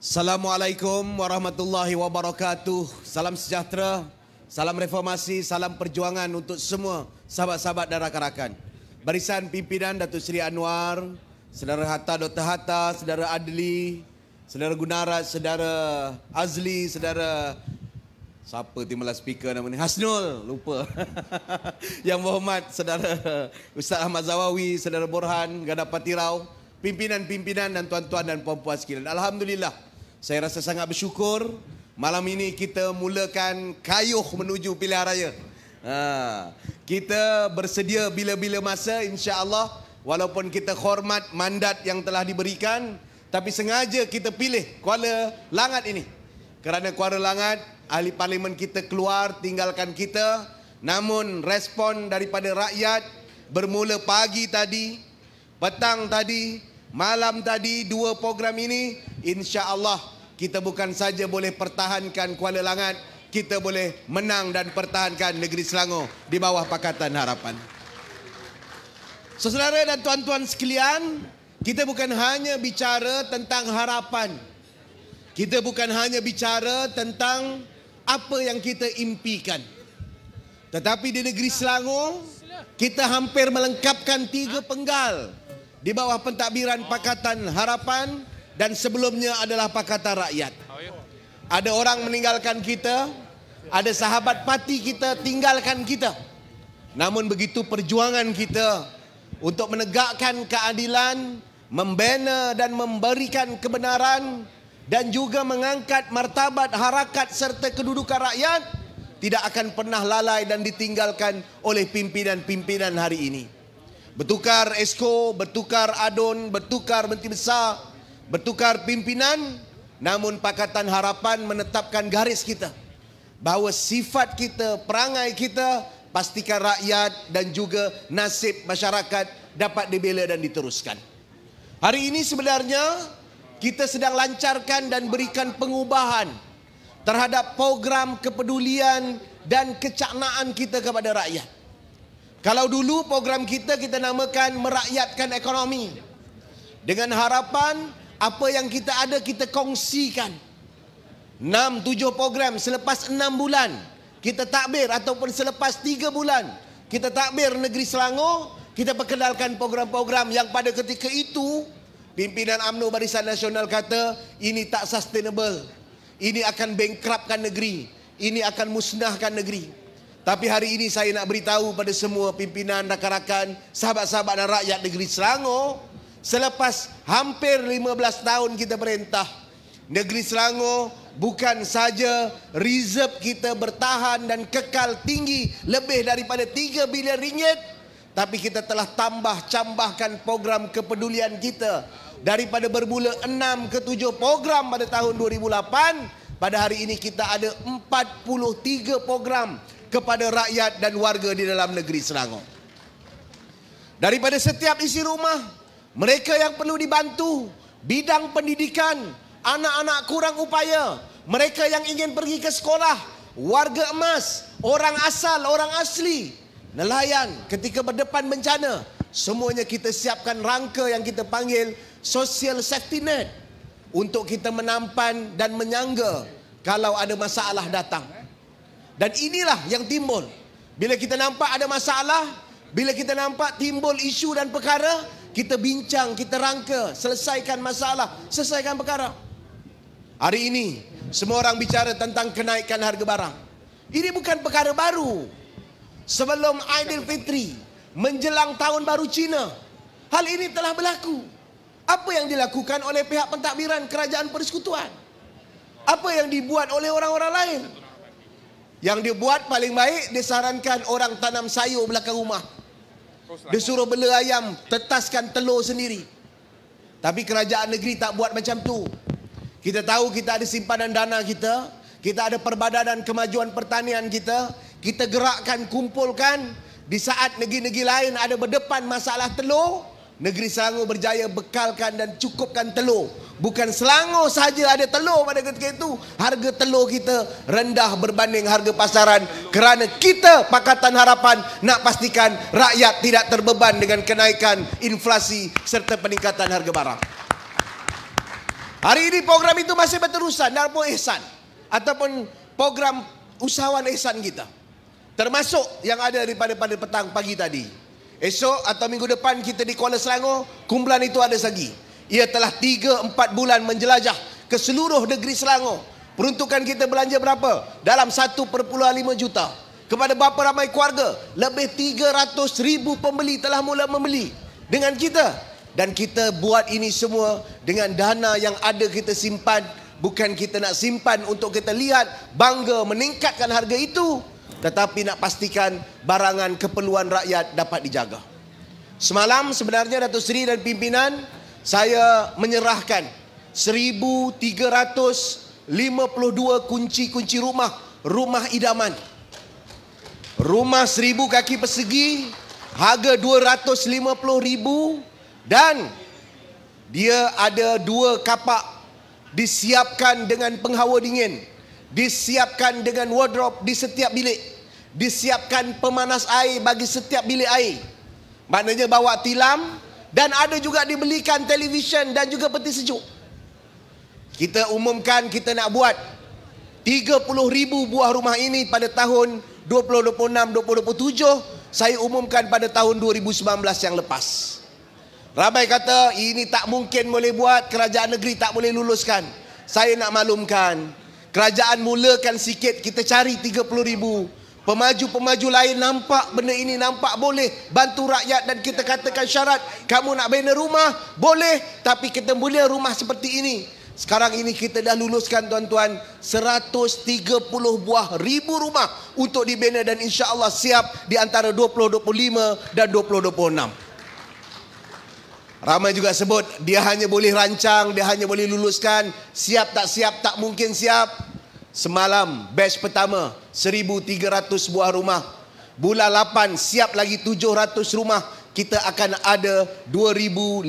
Assalamualaikum warahmatullahi wabarakatuh. Salam sejahtera, salam reformasi, salam perjuangan untuk semua sahabat-sahabat dan rakan-rakan. Barisan pimpinan Datuk Seri Anwar, sedara Hatta Dr. Hatta, sedara Adli, sedara Gunarat, sedara Azli, sedara siapa timbalan speaker nama ni? Hasnul, lupa. Yang berhormat sedara Ustaz Ahmad Zawawi, sedara Borhan, Gadapati Rao, pimpinan-pimpinan dan tuan-tuan dan puan-puan sekalian. Alhamdulillah. Saya rasa sangat bersyukur malam ini kita mulakan kayuh menuju pilihan raya. Ha. Kita bersedia bila-bila masa insya-Allah walaupun kita hormat mandat yang telah diberikan tapi sengaja kita pilih Kuala Langat ini. Kerana Kuala Langat ahli parlimen kita keluar tinggalkan kita namun respon daripada rakyat bermula pagi tadi petang tadi Malam tadi dua program ini insya-Allah kita bukan saja boleh pertahankan Kuala Langat, kita boleh menang dan pertahankan negeri Selangor di bawah Pakatan Harapan. Saudara dan tuan-tuan sekalian, kita bukan hanya bicara tentang harapan. Kita bukan hanya bicara tentang apa yang kita impikan. Tetapi di negeri Selangor, kita hampir melengkapkan tiga penggal di bawah pentadbiran Pakatan Harapan dan sebelumnya adalah Pakatan Rakyat. Ada orang meninggalkan kita, ada sahabat pati kita tinggalkan kita. Namun begitu perjuangan kita untuk menegakkan keadilan, membina dan memberikan kebenaran dan juga mengangkat martabat harakat serta kedudukan rakyat tidak akan pernah lalai dan ditinggalkan oleh pimpinan-pimpinan hari ini bertukar esko, bertukar adun, bertukar menteri besar, bertukar pimpinan, namun Pakatan Harapan menetapkan garis kita bahawa sifat kita, perangai kita pastikan rakyat dan juga nasib masyarakat dapat dibela dan diteruskan. Hari ini sebenarnya kita sedang lancarkan dan berikan pengubahan terhadap program kepedulian dan kecaknaan kita kepada rakyat. Kalau dulu program kita kita namakan merakyatkan ekonomi. Dengan harapan apa yang kita ada kita kongsikan. 6 7 program selepas 6 bulan kita takbir ataupun selepas 3 bulan kita takbir negeri Selangor, kita perkenalkan program-program yang pada ketika itu pimpinan UMNO Barisan Nasional kata ini tak sustainable. Ini akan bankrupkan negeri, ini akan musnahkan negeri. Tapi hari ini saya nak beritahu pada semua pimpinan rakan-rakan, sahabat-sahabat dan rakyat negeri Selangor, selepas hampir 15 tahun kita perintah, negeri Selangor bukan saja reserve kita bertahan dan kekal tinggi lebih daripada 3 bilion ringgit, tapi kita telah tambah-cambahkan program kepedulian kita daripada bermula 6 ke 7 program pada tahun 2008, pada hari ini kita ada 43 program kepada rakyat dan warga di dalam negeri Selangor. Daripada setiap isi rumah, mereka yang perlu dibantu, bidang pendidikan, anak-anak kurang upaya, mereka yang ingin pergi ke sekolah, warga emas, orang asal, orang asli, nelayan ketika berdepan bencana, semuanya kita siapkan rangka yang kita panggil social safety net untuk kita menampan dan menyangga kalau ada masalah datang. Dan inilah yang timbul. Bila kita nampak ada masalah, bila kita nampak timbul isu dan perkara, kita bincang, kita rangka, selesaikan masalah, selesaikan perkara. Hari ini, semua orang bicara tentang kenaikan harga barang. Ini bukan perkara baru. Sebelum Idul Fitri menjelang tahun baru Cina, hal ini telah berlaku. Apa yang dilakukan oleh pihak pentadbiran kerajaan persekutuan? Apa yang dibuat oleh orang-orang lain? Yang dibuat paling baik disarankan orang tanam sayur belakang rumah. disuruh suruh bela ayam, tetaskan telur sendiri. Tapi kerajaan negeri tak buat macam tu. Kita tahu kita ada simpanan dana kita, kita ada perbadanan kemajuan pertanian kita, kita gerakkan kumpulkan di saat negeri-negeri lain ada berdepan masalah telur, negeri Selangor berjaya bekalkan dan cukupkan telur Bukan selangor saja ada telur pada ketika itu. Harga telur kita rendah berbanding harga pasaran. Kerana kita Pakatan Harapan nak pastikan rakyat tidak terbeban dengan kenaikan inflasi serta peningkatan harga barang. Hari ini program itu masih berterusan. Narbo Ihsan ataupun program usahawan Ihsan kita. Termasuk yang ada daripada pada petang pagi tadi. Esok atau minggu depan kita di Kuala Selangor, kumpulan itu ada lagi. Ia telah 3-4 bulan menjelajah ke seluruh negeri Selangor. Peruntukan kita belanja berapa? Dalam 1.5 juta. Kepada berapa ramai keluarga? Lebih 300 ribu pembeli telah mula membeli dengan kita. Dan kita buat ini semua dengan dana yang ada kita simpan. Bukan kita nak simpan untuk kita lihat bangga meningkatkan harga itu. Tetapi nak pastikan barangan keperluan rakyat dapat dijaga. Semalam sebenarnya Datuk Seri dan pimpinan saya menyerahkan 1352 kunci-kunci rumah rumah idaman rumah 1000 kaki persegi harga 250 ribu dan dia ada dua kapak disiapkan dengan penghawa dingin disiapkan dengan wardrobe di setiap bilik disiapkan pemanas air bagi setiap bilik air maknanya bawa tilam dan ada juga dibelikan televisyen dan juga peti sejuk. Kita umumkan kita nak buat 30,000 buah rumah ini pada tahun 2026-2027 saya umumkan pada tahun 2019 yang lepas. Ramai kata ini tak mungkin boleh buat, kerajaan negeri tak boleh luluskan. Saya nak maklumkan, kerajaan mulakan sikit kita cari 30,000 Pemaju-pemaju lain nampak benda ini nampak boleh bantu rakyat dan kita katakan syarat kamu nak bina rumah boleh tapi kita boleh rumah seperti ini. Sekarang ini kita dah luluskan tuan-tuan 130 buah ribu rumah untuk dibina dan insya-Allah siap di antara 2025 dan 2026. Ramai juga sebut dia hanya boleh rancang, dia hanya boleh luluskan, siap tak siap tak mungkin siap. Semalam batch pertama 1300 buah rumah. Bulan 8 siap lagi 700 rumah. Kita akan ada 2059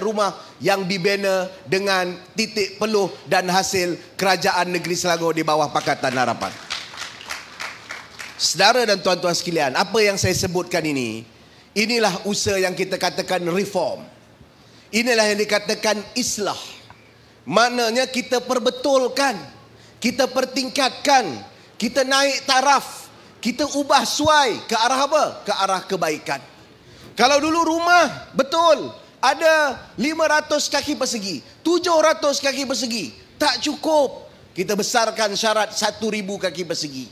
rumah yang dibina dengan titik peluh dan hasil kerajaan negeri Selangor di bawah Pakatan Harapan. Sedara dan tuan-tuan sekalian, apa yang saya sebutkan ini, inilah usaha yang kita katakan reform. Inilah yang dikatakan islah. Maknanya kita perbetulkan kita pertingkatkan, kita naik taraf, kita ubah suai ke arah apa? Ke arah kebaikan. Kalau dulu rumah betul ada 500 kaki persegi, 700 kaki persegi, tak cukup. Kita besarkan syarat 1000 kaki persegi.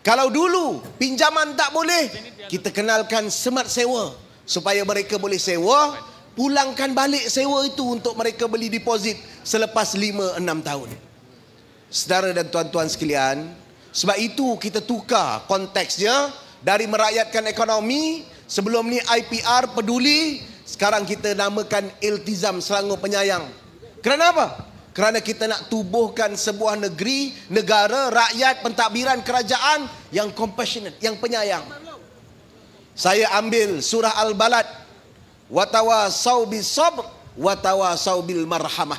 Kalau dulu pinjaman tak boleh, kita kenalkan smart sewa supaya mereka boleh sewa, pulangkan balik sewa itu untuk mereka beli deposit selepas 5 6 tahun saudara dan tuan-tuan sekalian, sebab itu kita tukar konteksnya dari merakyatkan ekonomi, sebelum ni IPR peduli, sekarang kita namakan Iltizam Selangor Penyayang. Kerana apa? Kerana kita nak tubuhkan sebuah negeri, negara, rakyat, pentadbiran, kerajaan yang compassionate, yang penyayang. Saya ambil surah Al-Balad. Watawa saubil sabr, watawa saubil marhamah.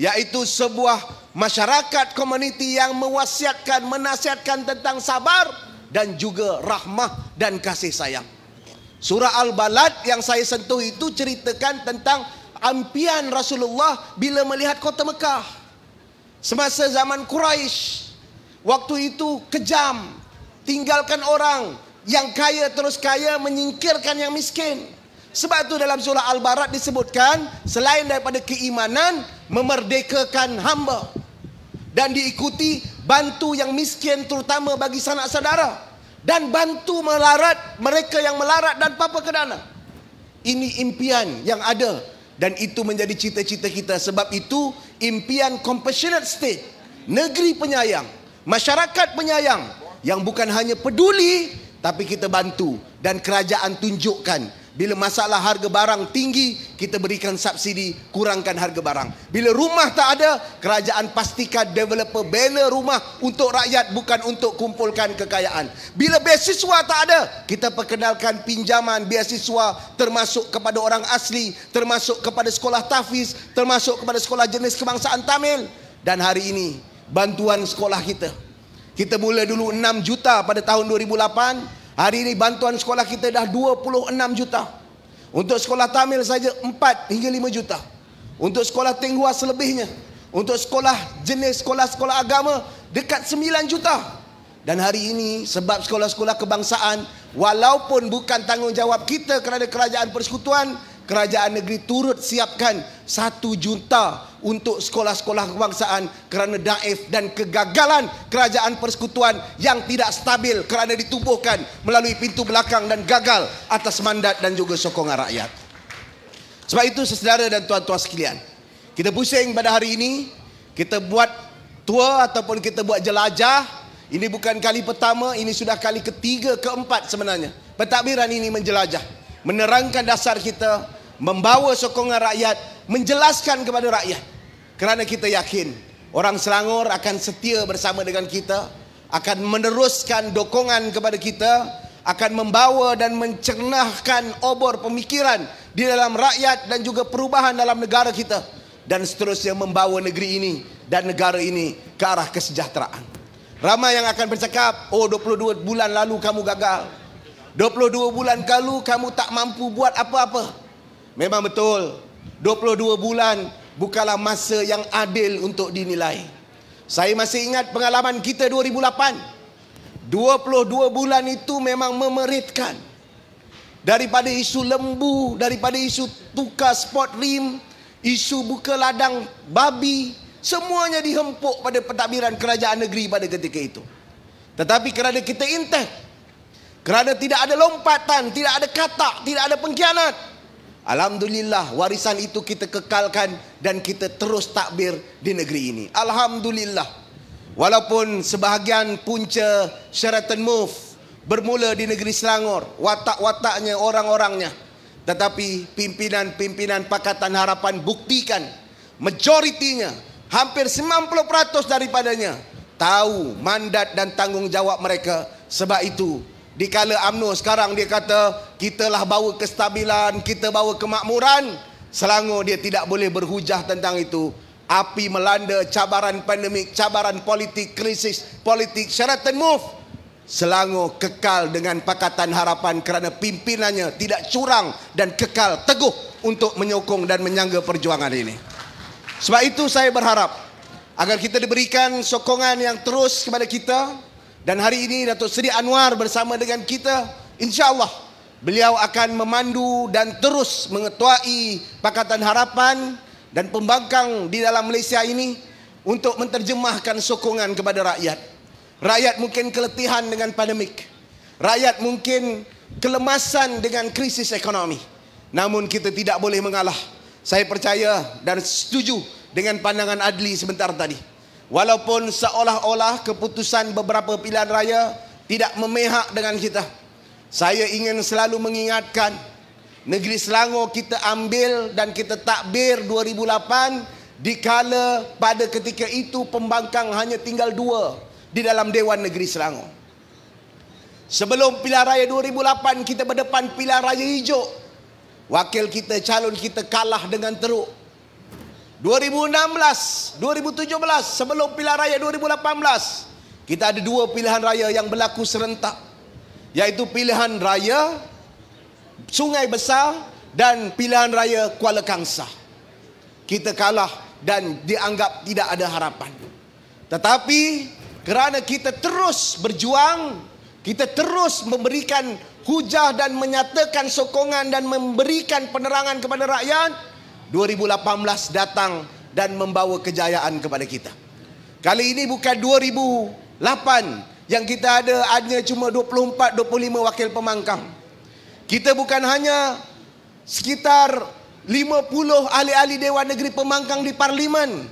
Yaitu sebuah masyarakat komuniti yang mewasiatkan menasihatkan tentang sabar dan juga rahmah dan kasih sayang. Surah Al-Balad yang saya sentuh itu ceritakan tentang ampian Rasulullah bila melihat kota Mekah. Semasa zaman Quraisy, waktu itu kejam, tinggalkan orang yang kaya terus kaya menyingkirkan yang miskin. Sebab itu dalam surah Al-Barat disebutkan selain daripada keimanan memerdekakan hamba dan diikuti bantu yang miskin terutama bagi sanak saudara dan bantu melarat mereka yang melarat dan papa kedana. Ini impian yang ada dan itu menjadi cita-cita kita sebab itu impian compassionate state, negeri penyayang, masyarakat penyayang yang bukan hanya peduli tapi kita bantu dan kerajaan tunjukkan bila masalah harga barang tinggi, kita berikan subsidi, kurangkan harga barang. Bila rumah tak ada, kerajaan pastikan developer bela rumah untuk rakyat bukan untuk kumpulkan kekayaan. Bila beasiswa tak ada, kita perkenalkan pinjaman beasiswa termasuk kepada orang asli, termasuk kepada sekolah tafiz, termasuk kepada sekolah jenis kebangsaan Tamil. Dan hari ini, bantuan sekolah kita. Kita mula dulu 6 juta pada tahun 2008, Hari ini bantuan sekolah kita dah 26 juta. Untuk sekolah Tamil saja 4 hingga 5 juta. Untuk sekolah Tenghua selebihnya. Untuk sekolah jenis sekolah-sekolah agama dekat 9 juta. Dan hari ini sebab sekolah-sekolah kebangsaan walaupun bukan tanggungjawab kita kerana kerajaan persekutuan, kerajaan negeri turut siapkan 1 juta untuk sekolah-sekolah kebangsaan kerana daif dan kegagalan kerajaan persekutuan yang tidak stabil kerana ditubuhkan melalui pintu belakang dan gagal atas mandat dan juga sokongan rakyat. Sebab itu sesedara dan tuan-tuan sekalian, kita pusing pada hari ini, kita buat tua ataupun kita buat jelajah, ini bukan kali pertama, ini sudah kali ketiga, keempat sebenarnya. Pentadbiran ini menjelajah, menerangkan dasar kita, membawa sokongan rakyat, menjelaskan kepada rakyat. Kerana kita yakin orang Selangor akan setia bersama dengan kita, akan meneruskan dokongan kepada kita, akan membawa dan mencernahkan obor pemikiran di dalam rakyat dan juga perubahan dalam negara kita dan seterusnya membawa negeri ini dan negara ini ke arah kesejahteraan. Ramai yang akan bercakap, oh 22 bulan lalu kamu gagal. 22 bulan lalu kamu tak mampu buat apa-apa. Memang betul. 22 bulan bukanlah masa yang adil untuk dinilai. Saya masih ingat pengalaman kita 2008. 22 bulan itu memang memeritkan. Daripada isu lembu, daripada isu tukar spot rim, isu buka ladang babi, semuanya dihempuk pada pentadbiran kerajaan negeri pada ketika itu. Tetapi kerana kita intek, kerana tidak ada lompatan, tidak ada katak, tidak ada pengkhianat, Alhamdulillah warisan itu kita kekalkan dan kita terus takbir di negeri ini. Alhamdulillah. Walaupun sebahagian punca Sheraton Move bermula di negeri Selangor, watak-wataknya orang-orangnya. Tetapi pimpinan-pimpinan Pakatan Harapan buktikan majoritinya, hampir 90% daripadanya tahu mandat dan tanggungjawab mereka. Sebab itu di kala UMNO sekarang dia kata kita lah bawa kestabilan Kita bawa kemakmuran Selangor dia tidak boleh berhujah tentang itu Api melanda cabaran pandemik Cabaran politik, krisis politik and move Selangor kekal dengan pakatan harapan Kerana pimpinannya tidak curang Dan kekal teguh Untuk menyokong dan menyangga perjuangan ini Sebab itu saya berharap Agar kita diberikan sokongan yang terus kepada Kita dan hari ini Datuk Seri Anwar bersama dengan kita InsyaAllah beliau akan memandu dan terus mengetuai Pakatan Harapan Dan pembangkang di dalam Malaysia ini Untuk menterjemahkan sokongan kepada rakyat Rakyat mungkin keletihan dengan pandemik Rakyat mungkin kelemasan dengan krisis ekonomi Namun kita tidak boleh mengalah Saya percaya dan setuju dengan pandangan Adli sebentar tadi Walaupun seolah-olah keputusan beberapa pilihan raya tidak memihak dengan kita. Saya ingin selalu mengingatkan negeri Selangor kita ambil dan kita takbir 2008 di dikala pada ketika itu pembangkang hanya tinggal dua di dalam Dewan Negeri Selangor. Sebelum pilihan raya 2008 kita berdepan pilihan raya hijau. Wakil kita, calon kita kalah dengan teruk. 2016, 2017 sebelum pilihan raya 2018 kita ada dua pilihan raya yang berlaku serentak yaitu pilihan raya Sungai Besar dan pilihan raya Kuala Kangsar. Kita kalah dan dianggap tidak ada harapan. Tetapi kerana kita terus berjuang, kita terus memberikan hujah dan menyatakan sokongan dan memberikan penerangan kepada rakyat 2018 datang dan membawa kejayaan kepada kita. Kali ini bukan 2008 yang kita ada hanya cuma 24 25 wakil pemangkang. Kita bukan hanya sekitar 50 ahli-ahli Dewan Negeri Pemangkang di parlimen.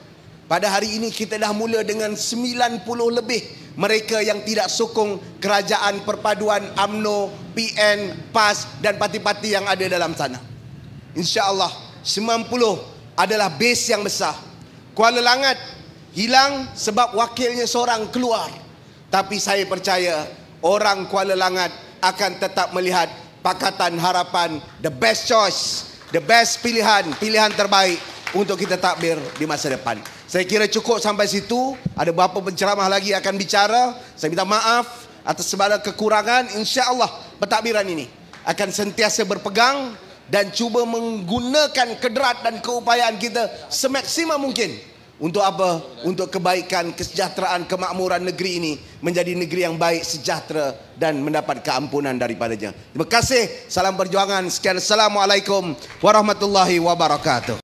Pada hari ini kita dah mula dengan 90 lebih mereka yang tidak sokong kerajaan perpaduan AMNO, PN, PAS dan parti-parti yang ada dalam sana. Insya-Allah 90 adalah base yang besar. Kuala Langat hilang sebab wakilnya seorang keluar. Tapi saya percaya orang Kuala Langat akan tetap melihat Pakatan Harapan the best choice, the best pilihan, pilihan terbaik untuk kita takbir di masa depan. Saya kira cukup sampai situ. Ada beberapa penceramah lagi akan bicara. Saya minta maaf atas sebarang kekurangan. InsyaAllah pentadbiran ini akan sentiasa berpegang dan cuba menggunakan kederat dan keupayaan kita semaksimum mungkin untuk apa? Untuk kebaikan, kesejahteraan, kemakmuran negeri ini menjadi negeri yang baik, sejahtera dan mendapat keampunan daripadanya. Terima kasih. Salam perjuangan. Sekian. Assalamualaikum warahmatullahi wabarakatuh.